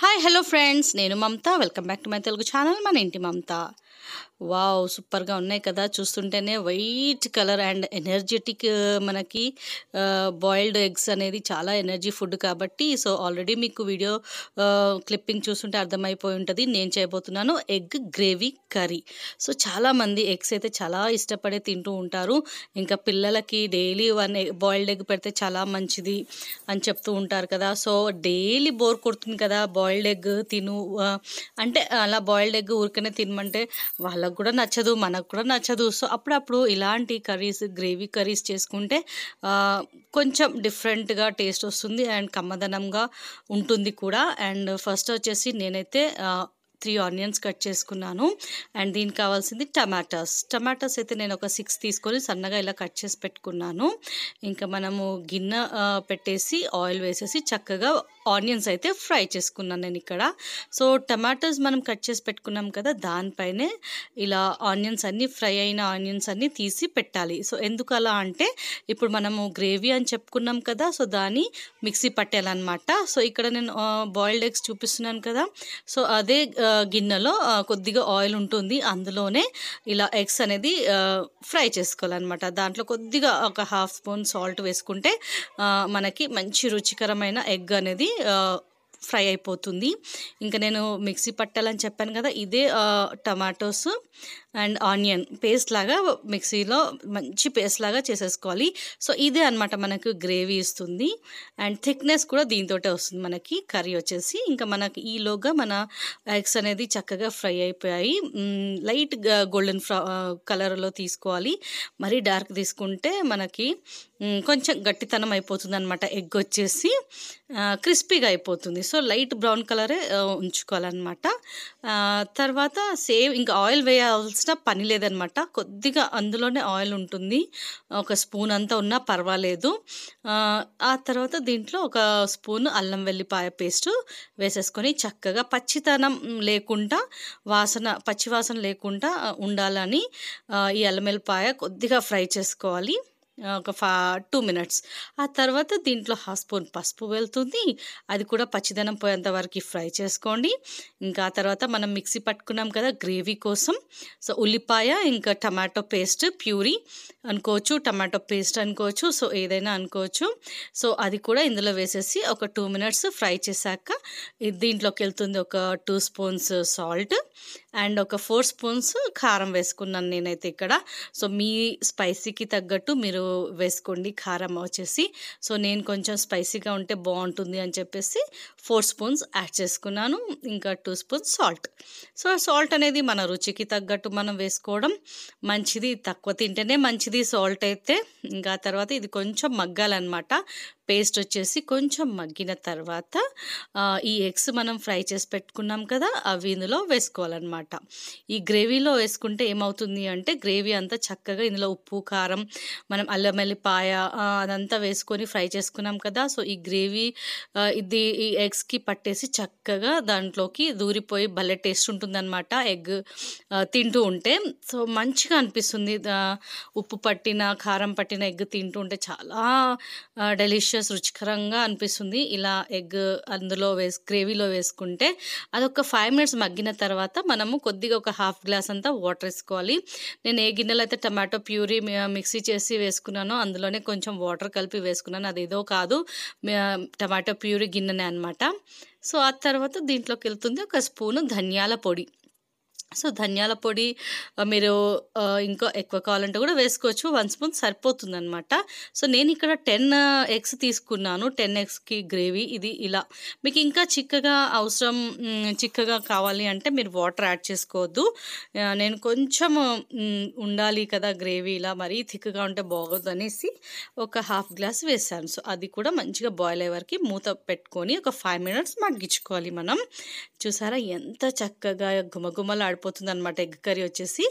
hi hello friends నేను Mamata welcome back to my Telugu channel మన ఇంటి మమతా వావ్ సూపర్గా ఉన్నాయి కదా చూస్తుంటేనే వైట్ కలర్ అండ్ ఎనర్జెటిక్ మనకి బాయిల్డ్ ఎగ్స్ అనేది చాలా ఎనర్జీ ఫుడ్ కాబట్టి సో ఆల్రెడీ మీకు వీడియో క్లిప్పింగ్ చూస్తుంటే అర్థమైపోయి ఉంటుంది నేను చేయబోతున్నాను ఎగ్ గ్రేవీ కర్రీ సో చాలామంది ఎగ్స్ అయితే చాలా ఇష్టపడే తింటూ ఉంటారు ఇంకా పిల్లలకి డైలీ వన్ బాయిల్డ్ ఎగ్ పెడితే చాలా మంచిది అని చెప్తూ ఉంటారు కదా సో డైలీ బోర్ కొడుతుంది కదా బాయిల్డ్ ఎగ్ తిను అంటే అలా బాయిల్డ్ ఎగ్ ఊరికనే తినమంటే వాళ్ళకు కూడా నచ్చదు మనకు కూడా నచ్చదు సో అప్పుడప్పుడు ఇలాంటి కర్రీస్ గ్రేవీ కర్రీస్ చేసుకుంటే కొంచెం డిఫరెంట్గా టేస్ట్ వస్తుంది అండ్ కమ్మదనంగా ఉంటుంది కూడా అండ్ ఫస్ట్ వచ్చేసి నేనైతే త్రీ ఆనియన్స్ కట్ చేసుకున్నాను అండ్ దీనికి కావాల్సింది టమాటాస్ టమాటాస్ అయితే నేను ఒక సిక్స్ తీసుకొని సన్నగా ఇలా కట్ చేసి పెట్టుకున్నాను ఇంకా మనము గిన్నె పెట్టేసి ఆయిల్ వేసేసి చక్కగా ఆనియన్స్ అయితే ఫ్రై చేసుకున్నాను నేను ఇక్కడ సో టమాటోస్ మనం కట్ చేసి పెట్టుకున్నాం కదా దానిపైనే ఇలా ఆనియన్స్ అన్నీ ఫ్రై అయిన ఆనియన్స్ అన్నీ తీసి పెట్టాలి సో ఎందుకు అలా అంటే ఇప్పుడు మనము గ్రేవీ అని చెప్పుకున్నాం కదా సో దాన్ని మిక్సీ పట్టాలన్నమాట సో ఇక్కడ నేను బాయిల్డ్ ఎగ్స్ చూపిస్తున్నాను కదా సో అదే గిన్నెలో కొద్దిగా ఆయిల్ ఉంటుంది అందులోనే ఇలా ఎగ్స్ అనేది ఫ్రై చేసుకోవాలన్నమాట దాంట్లో కొద్దిగా ఒక హాఫ్ స్పూన్ సాల్ట్ వేసుకుంటే మనకి మంచి రుచికరమైన ఎగ్ అనేది ఫ్రై అయిపోతుంది ఇంకా నేను మిక్సీ పట్టాలని చెప్పాను కదా ఇదే టమాటోస్ అండ్ ఆనియన్ పేస్ట్ లాగా మిక్సీలో మంచి పేస్ట్ లాగా చేసేసుకోవాలి సో ఇదే అనమాట మనకు గ్రేవీ ఇస్తుంది అండ్ థిక్నెస్ కూడా దీంతో వస్తుంది మనకి కర్రీ వచ్చేసి ఇంకా మనకి ఈలోగా మన ఎగ్స్ అనేది చక్కగా ఫ్రై అయిపోయాయి లైట్ గోల్డెన్ ఫ్రా కలర్లో తీసుకోవాలి మరీ డార్క్ తీసుకుంటే మనకి కొంచెం గట్టితనం అయిపోతుంది అనమాట ఎగ్ వచ్చేసి క్రిస్పీగా అయిపోతుంది సో లైట్ బ్రౌన్ కలరే ఉంచుకోవాలన్నమాట తర్వాత సేమ్ ఇంకా ఆయిల్ వేయాల్సిన చేసినా పని లేదనమాట కొద్దిగా అందులోనే ఆయిల్ ఉంటుంది ఒక స్పూన్ అంతా ఉన్నా పర్వాలేదు ఆ తర్వాత దీంట్లో ఒక స్పూన్ అల్లం వెల్లిపాయ పేస్ట్ వేసేసుకొని చక్కగా పచ్చితనం లేకుండా వాసన పచ్చి వాసన లేకుండా ఉండాలని ఈ అల్లం వెల్లిపాయ కొద్దిగా ఫ్రై చేసుకోవాలి ఒక ఫా టూ మినిట్స్ ఆ తర్వాత దీంట్లో హాఫ్ స్పూన్ పసుపు వెళ్తుంది అది కూడా పచ్చిదనం పోయేంత వరకు ఫ్రై చేసుకోండి ఇంకా ఆ తర్వాత మనం మిక్సీ పట్టుకున్నాం కదా గ్రేవీ కోసం సో ఉల్లిపాయ ఇంకా టమాటో పేస్ట్ ప్యూరీ అనుకోవచ్చు టమాటో పేస్ట్ అనుకోవచ్చు సో ఏదైనా అనుకోవచ్చు సో అది కూడా ఇందులో వేసేసి ఒక టూ మినిట్స్ ఫ్రై చేశాక దీంట్లోకి వెళ్తుంది ఒక టూ స్పూన్స్ సాల్ట్ అండ్ ఒక ఫోర్ స్పూన్స్ కారం వేసుకున్నాను నేనైతే ఇక్కడ సో మీ స్పైసీకి తగ్గట్టు మీరు వేసుకోండి కారం వచ్చేసి సో నేను కొంచెం స్పైసీగా ఉంటే బాగుంటుంది అని చెప్పేసి ఫోర్ స్పూన్స్ యాడ్ చేసుకున్నాను ఇంకా two spoons salt so salt అనేది మన రుచికి తగ్గట్టు మనం వేసుకోవడం మంచిది తక్కువ తింటేనే మంచిది సాల్ట్ అయితే ఇంకా తర్వాత ఇది కొంచెం మగ్గాలన్నమాట పేస్ట్ వచ్చేసి కొంచెం మగ్గిన తర్వాత ఈ ఎగ్స్ మనం ఫ్రై చేసి పెట్టుకున్నాం కదా అవి ఇందులో వేసుకోవాలన్నమాట ఈ గ్రేవీలో వేసుకుంటే ఏమవుతుంది అంటే గ్రేవీ అంతా చక్కగా ఇందులో ఉప్పు కారం మనం అల్లం వెల్లిపాయ అదంతా వేసుకొని ఫ్రై చేసుకున్నాం కదా సో ఈ గ్రేవీ ఇది ఈ ఎగ్స్కి పట్టేసి చక్కగా దాంట్లోకి దూరిపోయి భలే టేస్ట్ ఉంటుందన్నమాట ఎగ్ తింటూ ఉంటే సో మంచిగా అనిపిస్తుంది ఉప్పు పట్టిన కారం పట్టిన ఎగ్ తింటూ ఉంటే చాలా డెలిషియస్ రుచికరంగా అనిపిస్తుంది ఇలా ఎగ్ అందులో వేసు గ్రేవీలో వేసుకుంటే అదొక ఫైవ్ మినిట్స్ మగ్గిన తర్వాత మనము కొద్దిగా ఒక హాఫ్ గ్లాస్ అంతా వాటర్ వేసుకోవాలి నేను ఏ గిన్నెలు అయితే టమాటో ప్యూరీ మిక్సీ చేసి వేసుకున్నాను వేసుకున్నాను అందులోనే కొంచెం వాటర్ కలిపి వేసుకున్నాను అది ఏదో కాదు టమాటో ప్యూరీ గిన్నెనే అనమాట సో ఆ తర్వాత దీంట్లోకి వెళ్తుంది ఒక స్పూను ధనియాల పొడి సో ధనియాల పొడి మీరు ఇంకా ఎక్కువ కావాలంటే కూడా వేసుకోవచ్చు వన్ స్పూన్ సరిపోతుంది అనమాట సో నేను ఇక్కడ టెన్ ఎగ్స్ తీసుకున్నాను టెన్ ఎగ్స్కి గ్రేవీ ఇది ఇలా మీకు ఇంకా చిక్కగా అవసరం చిక్కగా కావాలి అంటే మీరు వాటర్ యాడ్ చేసుకోవద్దు నేను కొంచెం ఉండాలి కదా గ్రేవీ ఇలా మరీ థిక్గా ఉంటే బాగోదు అనేసి ఒక హాఫ్ గ్లాస్ వేసాను సో అది కూడా మంచిగా బాయిల్ అయ్యే వరకు మూత పెట్టుకొని ఒక ఫైవ్ మినిట్స్ మగ్గించుకోవాలి మనం చూసారా ఎంత చక్కగా ఆడిపో అయిపోతుంది అనమాట ఎగ్ కర్రీ వచ్చేసి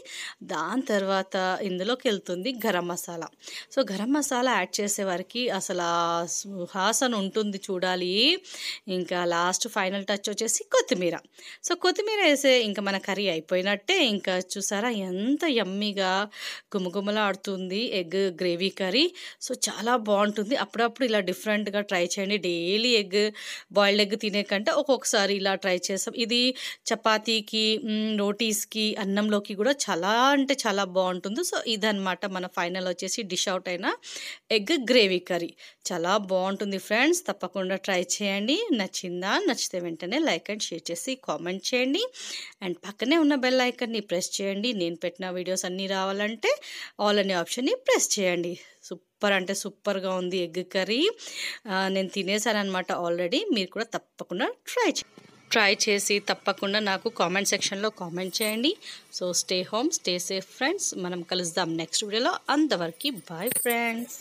దాని తర్వాత ఇందులోకి వెళ్తుంది గరం మసాలా సో గరం మసాలా యాడ్ చేసే వారికి అసలు సుహాసన ఉంటుంది చూడాలి ఇంకా లాస్ట్ ఫైనల్ టచ్ వచ్చేసి కొత్తిమీర సో కొత్తిమీర వేసే ఇంకా మన కర్రీ అయిపోయినట్టే ఇంకా చూసారా ఎంత ఎమ్మిగా గుమగుమలాడుతుంది ఎగ్ గ్రేవీ కర్రీ సో చాలా బాగుంటుంది అప్పుడప్పుడు ఇలా డిఫరెంట్గా ట్రై చేయండి డైలీ ఎగ్ బాయిల్డ్ ఎగ్ తినే కంటే ఒక్కొక్కసారి ఇలా ట్రై చేస్తాం ఇది చపాతీకి రోటీ రోటీస్కి అన్నంలోకి కూడా చాలా అంటే చాలా బాగుంటుంది సో ఇదనమాట మన ఫైనల్ వచ్చేసి డిష్ అవుట్ అయిన ఎగ్ గ్రేవీ కర్రీ చాలా బాగుంటుంది ఫ్రెండ్స్ తప్పకుండా ట్రై చేయండి నచ్చిందా నచ్చితే వెంటనే లైక్ అండ్ షేర్ చేసి కామెంట్ చేయండి అండ్ పక్కనే ఉన్న బెల్ ఐకన్ని ప్రెస్ చేయండి నేను పెట్టిన వీడియోస్ అన్నీ రావాలంటే ఆల్ అనే ఆప్షన్ని ప్రెస్ చేయండి సూపర్ అంటే సూపర్గా ఉంది ఎగ్ కర్రీ నేను తినేసాను అనమాట ఆల్రెడీ మీరు కూడా తప్పకుండా ట్రై చేయండి ట్రై చేసి తప్పకుండా నాకు కామెంట్ సెక్షన్లో కామెంట్ చేయండి so stay home stay safe friends మనం కలుద్దాం నెక్స్ట్ వీడియోలో అంతవరకు బాయ్ ఫ్రెండ్స్